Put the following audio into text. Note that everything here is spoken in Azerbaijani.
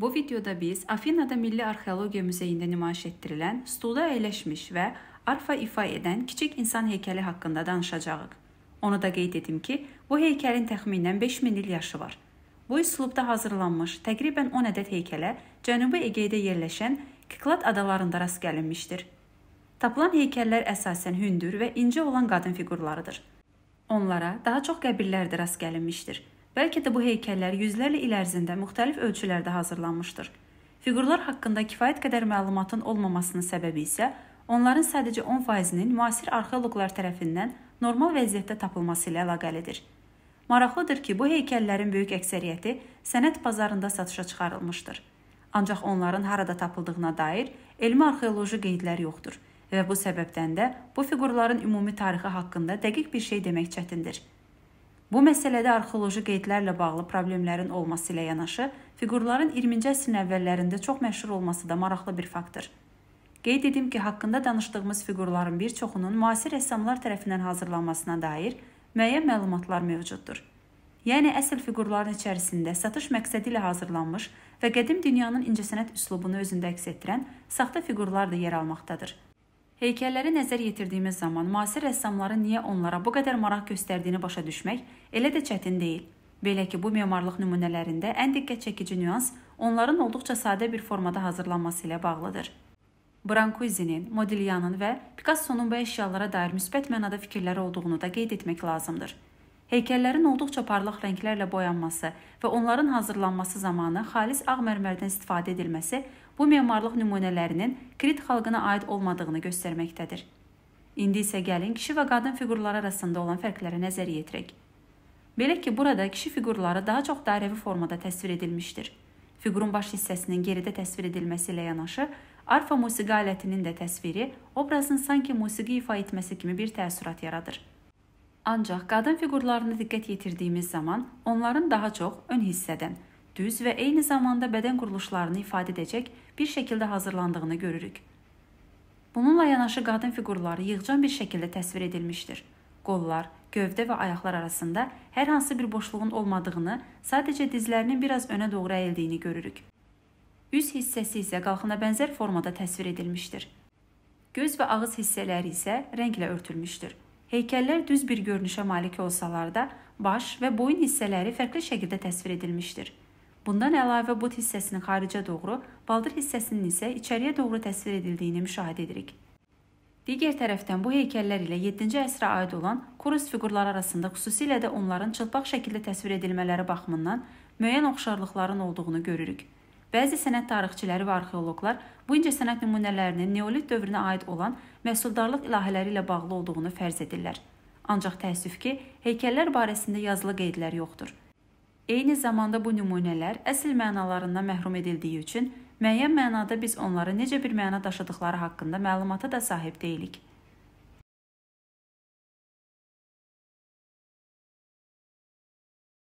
Bu videoda biz Afinada Milli Arxeologiya Muzeyində nümayiş etdirilən stulda əyləşmiş və arfa ifa edən kiçik insan heykəli haqqında danışacağıq. Onu da qeyd edim ki, bu heykəlin təxminən 5000 il yaşı var. Bu üslubda hazırlanmış təqribən 10 ədəd heykələ Cənubi Egeydə yerləşən Kiklad adalarında rast gəlinmişdir. Tapılan heykəllər əsasən hündür və incə olan qadın fiqurlarıdır. Onlara daha çox qəbirlərdə rast gəlinmişdir. Bəlkə də bu heykəllər yüzlərlə il ərzində müxtəlif ölçülərdə hazırlanmışdır. Fiqurlar haqqında kifayət qədər məlumatın olmamasının səbəbi isə onların sadəcə 10%-nin müasir arxeoloqlar tərəfindən normal vəziyyətdə tapılması ilə əlaqəlidir. Maraqlıdır ki, bu heykəllərin böyük əksəriyyəti sənət bazarında satışa çıxarılmışdır. Ancaq onların harada tapıldığına dair elmi arxeoloji qeydlər yoxdur və bu səbəbdən də bu fiqurların ümumi tarixi haqqında dəqiq bir şey demək çətindir. Bu məsələdə arxeoloji qeydlərlə bağlı problemlərin olması ilə yanaşı, fiqurların 20-ci əsrin əvvəllərində çox məşhur olması da maraqlı bir faktdır. Qeyd edim ki, haqqında danışdığımız fiqurların bir çoxunun müasir rəssamlar tərəfindən hazırlanmasına dair müəyyən məlumatlar mövcuddur. Yəni əsl fiqurların içərisində satış məqsədi ilə hazırlanmış və qədim dünyanın incəsənət üslubunu özündə əks etdirən saxta fiqurlar da yer almaqdadır. Heykəllərə nəzər yetirdiyimiz zaman müasir rəssamların niyə onlara bu qədər maraq göstərdiyini başa düşmək elə də çətin deyil. Belə ki, bu memarlıq nümunələrində ən diqqət çəkici nüans onların olduqca sadə bir formada hazırlanması ilə bağlıdır. Brancusi'nin, Modiglianın və Picasso'nun bu əşyalara dair müsbət mənada fikirləri olduğunu da qeyd etmək lazımdır. Heykəllərin olduqca parlaq rənglərlə boyanması və onların hazırlanması zamanı xalis ağ mərmərdən istifadə edilməsi bu memarlıq nümunələrinin Krit xalqına aid olmadığını göstərməkdədir. İndi isə gəlin kişi və qadın fiqurları arasında olan fərqlərə nəzər yetirək. Belə ki, burada kişi fiqurları daha çox dairəvi formada təsvir edilmişdir. Fiqurun baş hissəsinin geridə təsvir edilməsi ilə yanaşı, arfa musiqi alətinin də təsviri obrazın sanki musiqi ifa etməsi kimi bir təəssürat yaradır. Ancaq qadın fiqurlarına diqqət yetirdiyimiz zaman onların daha çox ön hissədən, düz və eyni zamanda bədən quruluşlarını ifadə edəcək bir şəkildə hazırlandığını görürük. Bununla yanaşı qadın fiqurları yığcam bir şəkildə təsvir edilmişdir. Qollar, gövdə və ayaqlar arasında hər hansı bir boşluğun olmadığını, sadəcə dizlərinin biraz önə doğru əyildiyini görürük. Üz hissəsi isə qalxına bənzər formada təsvir edilmişdir. Göz və ağız hissələri isə rənglə örtülmüşdür. Heykəllər düz bir görünüşə malik olsalar da, baş və boyun hissələri fərqli şəkildə təsvir edilmişdir. Bundan əlavə but hissəsinin xaricə doğru, baldır hissəsinin isə içəriyə doğru təsvir edildiyini müşahidə edirik. Digər tərəfdən bu heykəllər ilə 7-ci əsrə aid olan Kurus fiqurları arasında xüsusilə də onların çılpaq şəkildə təsvir edilmələri baxımından müəyyən oxşarlıqların olduğunu görürük. Bəzi sənət tarixçiləri və arxeoloqlar bu incəsənət nümunələrinin neolit dövrünə aid olan məhsuldarlıq ilahələri ilə bağlı olduğunu fərz edirlər. Ancaq təəssüf ki, heykəllər barəsində yazılı qeydlər yoxdur. Eyni zamanda bu nümunələr əsl mənalarından məhrum edildiyi üçün müəyyən mənada biz onları necə bir məna daşıdıqları haqqında məlumata da sahib deyilik.